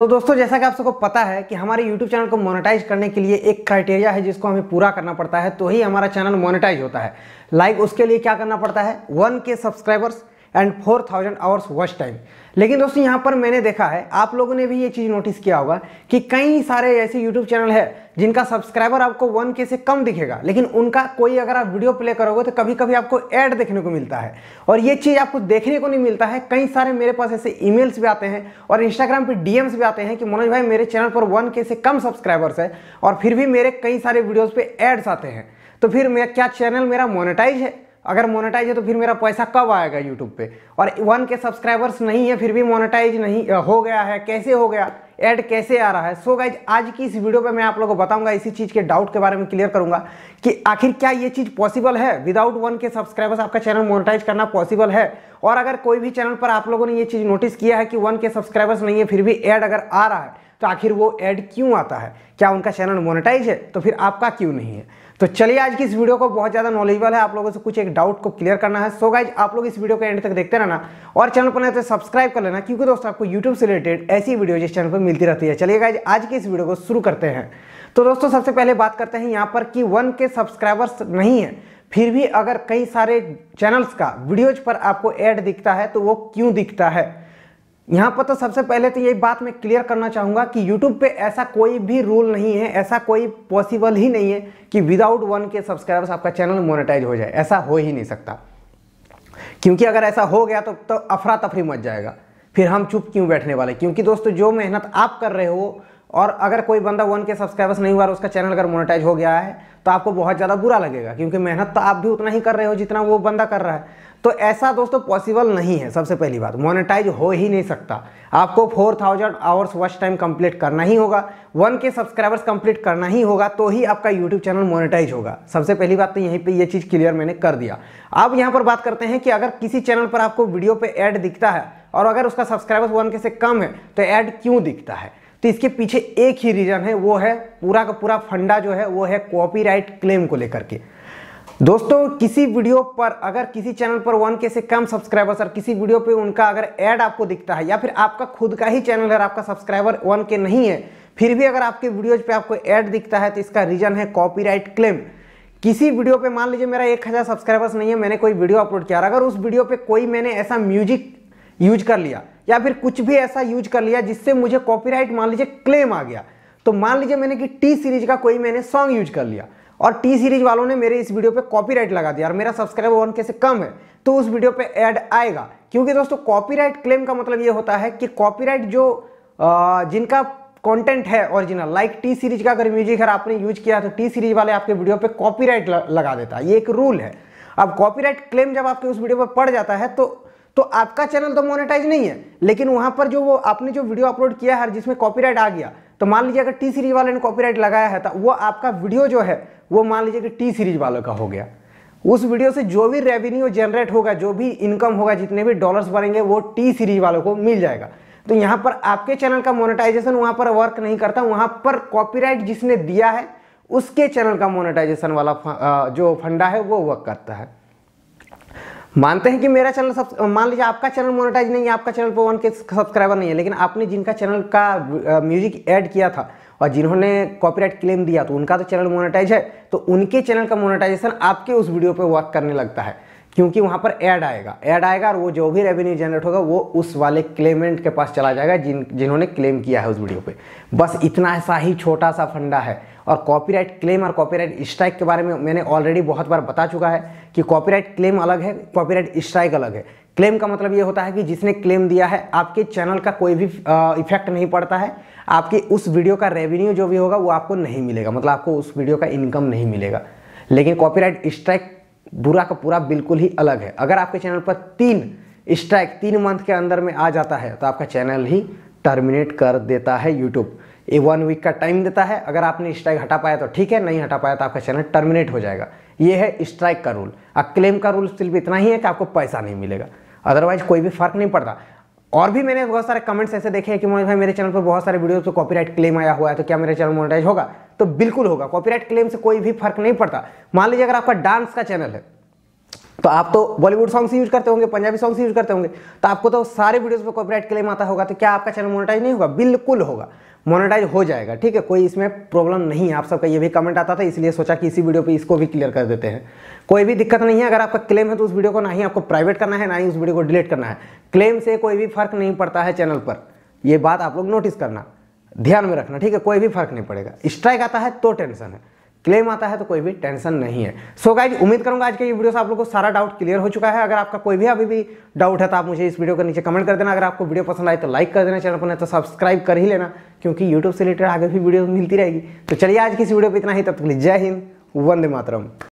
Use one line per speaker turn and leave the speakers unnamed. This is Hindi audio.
तो दोस्तों जैसा कि आप सबको पता है कि हमारे YouTube चैनल को मोनेटाइज करने के लिए एक क्राइटेरिया है जिसको हमें पूरा करना पड़ता है तो ही हमारा चैनल मोनेटाइज होता है लाइक like उसके लिए क्या करना पड़ता है वन के subscribers and four thousand hours watch time लेकिन दोस्तों यहाँ पर मैंने देखा है आप लोगों ने भी ये चीज़ नोटिस किया होगा कि कई सारे ऐसे यूट्यूब चैनल है जिनका सब्सक्राइबर आपको वन के से कम दिखेगा लेकिन उनका कोई अगर आप वीडियो प्ले करोगे तो कभी कभी आपको ऐड देखने को मिलता है और ये चीज़ आपको देखने को नहीं मिलता है कई सारे मेरे पास ऐसे ईमेल्स भी आते हैं और इंस्टाग्राम पर डीएम्स भी आते हैं कि मनोज भाई मेरे चैनल पर वन के से कम सब्सक्राइबर्स है और फिर भी मेरे कई सारे वीडियोज़ पर एड्स आते हैं तो फिर मैं क्या चैनल मेरा मोनेटाइज है अगर मोनेटाइज है तो फिर मेरा पैसा कब आएगा यूट्यूब पे और वन के सब्सक्राइबर्स नहीं है फिर भी मोनेटाइज नहीं हो गया है कैसे हो गया ऐड कैसे आ रहा है सो so गाइज आज की इस वीडियो पे मैं आप लोगों को बताऊंगा इसी चीज़ के डाउट के बारे में क्लियर करूंगा कि आखिर क्या ये चीज़ पॉसिबल है विदाउट वन के सब्सक्राइबर्स आपका चैनल मोनिटाइज करना पॉसिबल है और अगर कोई भी चैनल पर आप लोगों ने ये चीज़ नोटिस किया है कि वन के सब्सक्राइबर्स नहीं है फिर भी ऐड अगर आ रहा है तो आखिर वो एड क्यों आता है क्या उनका चैनल मोनेटाइज है तो फिर आपका क्यों नहीं है तो चलिए आज की इस वीडियो को बहुत ज़्यादा नॉलेजबल है आप लोगों से कुछ एक डाउट को क्लियर करना है सो so गाइज आप लोग इस वीडियो को एंड तक देखते रहना और चैनल पर नहीं तो सब्सक्राइब कर लेना क्योंकि दोस्तों आपको यूट्यूब से रिलेटेड ऐसी वीडियो जिस चैनल पर मिलती रहती है चलिए गाइज आज की इस वीडियो को शुरू करते हैं तो दोस्तों सबसे पहले बात करते हैं यहाँ पर कि वन के सब्सक्राइबर्स नहीं है फिर भी अगर कई सारे चैनल्स का वीडियोज पर आपको एड दिखता है तो वो क्यों दिखता है यहाँ पर तो सबसे पहले तो ये बात मैं क्लियर करना चाहूँगा कि YouTube पे ऐसा कोई भी रूल नहीं है ऐसा कोई पॉसिबल ही नहीं है कि विदाउट वन के सब्सक्राइबर्स आपका चैनल मोनेटाइज हो जाए ऐसा हो ही नहीं सकता क्योंकि अगर ऐसा हो गया तो, तो अफरा तफरी मच जाएगा फिर हम चुप क्यों बैठने वाले क्योंकि दोस्तों जो मेहनत आप कर रहे हो और अगर कोई बंदा वन के सब्सक्राइबर्स नहीं हुआ और उसका चैनल अगर मोनेटाइज हो गया है तो आपको बहुत ज़्यादा बुरा लगेगा क्योंकि मेहनत तो आप भी उतना ही कर रहे हो जितना वो बंदा कर रहा है तो ऐसा दोस्तों पॉसिबल नहीं है सबसे पहली बात मोनेटाइज हो ही नहीं सकता आपको 4000 आवर्स वर्ष टाइम कंप्लीट करना ही होगा वन के सब्सक्राइबर्स कंप्लीट करना ही होगा तो ही आपका यूट्यूब चैनल मोनेटाइज होगा सबसे पहली बात तो यहीं पे ये चीज़ क्लियर मैंने कर दिया अब यहाँ पर बात करते हैं कि अगर किसी चैनल पर आपको वीडियो पर ऐड दिखता है और अगर उसका सब्सक्राइबर्स वन के से कम है तो ऐड क्यों दिखता है तो इसके पीछे एक ही रीज़न है वो है पूरा का पूरा फंडा जो है वो है कॉपीराइट क्लेम को लेकर के दोस्तों किसी वीडियो पर अगर किसी चैनल पर वन के से कम सब्सक्राइबर्स और किसी वीडियो पे उनका अगर ऐड आपको दिखता है या फिर आपका खुद का ही चैनल है आपका सब्सक्राइबर वन के नहीं है फिर भी अगर आपके वीडियोज पे आपको ऐड दिखता है तो इसका रीजन है कॉपीराइट क्लेम किसी वीडियो पे मान लीजिए मेरा एक हज़ार सब्सक्राइबर्स नहीं है मैंने कोई वीडियो अपलोड किया अगर उस वीडियो पर कोई मैंने ऐसा म्यूजिक यूज कर लिया या फिर कुछ भी ऐसा यूज कर लिया जिससे मुझे कॉपी मान लीजिए क्लेम आ गया तो मान लीजिए मैंने कि टी सीरीज का कोई मैंने सॉन्ग यूज कर लिया और टी सीरीज वालों ने मेरे इस वीडियो पे कॉपीराइट लगा दिया और मेरा सब्सक्राइबर वन के कम है तो उस वीडियो पे ऐड आएगा क्योंकि दोस्तों कॉपीराइट क्लेम का मतलब ये होता है कि कॉपीराइट जो जिनका कंटेंट है ओरिजिनल लाइक टी सीरीज का अगर म्यूजिक अगर आपने यूज किया तो टी सीरीज वाले आपके वीडियो पे कॉपी लगा देता है ये एक रूल है अब कॉपी क्लेम जब आपके उस वीडियो पर पड़ जाता है तो तो आपका चैनल तो मोनेटाइज नहीं है लेकिन वहां पर जो वो आपने जो वीडियो अपलोड किया है जिसमें कॉपीराइट आ गया तो मान लीजिए अगर टी सीरीज वाले ने कॉपीराइट लगाया है तो वो आपका वीडियो जो है वो मान लीजिए कि टी सीरीज वालों का हो गया उस वीडियो से जो भी रेवेन्यू जनरेट होगा जो भी इनकम होगा जितने भी डॉलर्स बनेंगे वो टी सीरीज वालों को मिल जाएगा तो यहाँ पर आपके चैनल का मोनेटाइजेशन वहाँ पर वर्क नहीं करता वहाँ पर कॉपीराइट जिसने दिया है उसके चैनल का मोनेटाइजेशन वाला जो फंडा है वो वर्क करता है मानते हैं कि मेरा चैनल सब मान लीजिए आपका चैनल मोनेटाइज नहीं है आपका चैनल पर वन के सब्सक्राइबर नहीं है लेकिन आपने जिनका चैनल का म्यूजिक ऐड किया था और जिन्होंने कॉपीराइट क्लेम दिया तो उनका तो चैनल मोनेटाइज है तो उनके चैनल का मोनेटाइजेशन आपके उस वीडियो पर वर्क करने लगता है क्योंकि वहाँ पर ऐड आएगा ऐड आएगा और वो जो भी रेवेन्यू जनरेट होगा वो उस वाले क्लेमेंट के पास चला जाएगा जिन जिन्होंने क्लेम किया है उस वीडियो पे बस इतना सा ही छोटा सा फंडा है और कॉपीराइट क्लेम और कॉपीराइट स्ट्राइक के बारे में मैंने ऑलरेडी बहुत बार बता चुका है कि कॉपीराइट क्लेम अलग है कॉपीराइट स्ट्राइक अलग है क्लेम का मतलब ये होता है कि जिसने क्लेम दिया है आपके चैनल का कोई भी इफेक्ट नहीं पड़ता है आपके उस वीडियो का रेवेन्यू जो भी होगा वो आपको नहीं मिलेगा मतलब आपको उस वीडियो का इनकम नहीं मिलेगा लेकिन कॉपीराइट स्ट्राइक बुरा का पूरा बिल्कुल ही अलग है अगर आपके चैनल पर तीन स्ट्राइक तीन मंथ के अंदर में आ जाता है तो आपका चैनल ही टर्मिनेट कर देता है यूट्यूब ये वन वीक का टाइम देता है अगर आपने स्ट्राइक हटा पाया तो ठीक है नहीं हटा पाया तो आपका चैनल टर्मिनेट हो जाएगा ये है स्ट्राइक का रूल अब क्लेम का रूल सिर्फ इतना ही है कि आपको पैसा नहीं मिलेगा अदरवाइज कोई भी फर्क नहीं पड़ता और भी मैंने बहुत सारे कमेंट्स ऐसे देखे हैं कि मोहित भाई मेरे चैनल पर बहुत सारे वीडियो पर कॉपीराइट क्लेम आया हुआ है तो क्या मेरे चैनल मोनेटाइज होगा तो बिल्कुल होगा कॉपीराइट क्लेम से कोई भी फर्क नहीं पड़ता मान लीजिए अगर आपका डांस का चैनल है तो आप तो बॉलीवुड सॉन्ग्स यूज करते होंगे पंजाबी सॉन्ग्स यूज करते होंगे तो आपको तो सारे वीडियोज पर कॉपीराइट क्लेम आता होगा तो क्या आपका चैनल मोनेटाइज नहीं होगा बिल्कुल होगा मोनेटाइज हो जाएगा ठीक है कोई इसमें प्रॉब्लम नहीं है आप सबका ये भी कमेंट आता था इसलिए सोचा कि इसी वीडियो पे इसको भी क्लियर कर देते हैं कोई भी दिक्कत नहीं है अगर आपका क्लेम है तो उस वीडियो को ना ही आपको प्राइवेट करना है ना ही उस वीडियो को डिलीट करना है क्लेम से कोई भी फर्क नहीं पड़ता है चैनल पर यह बात आप लोग नोटिस करना ध्यान में रखना ठीक है कोई भी फर्क नहीं पड़ेगा स्ट्राइक आता है तो टेंशन है क्लेम आता है तो कोई भी टेंशन नहीं है सो so गाइज उम्मीद करूंगा आज के ये वीडियो से आप लोगों को सारा डाउट क्लियर हो चुका है अगर आपका कोई भी अभी भी डाउट है तो आप मुझे इस वीडियो के नीचे कमेंट कर देना अगर आपको वीडियो पसंद आए तो लाइक कर देना चैनल पर तो सब्सक्राइब कर ही लेना क्योंकि यूट्यूब से रिलेटेड आगे भी वीडियो मिलती रहेगी तो चलिए आज की इस वीडियो पर इतना ही तब तक जय हिंद वंदे मातरम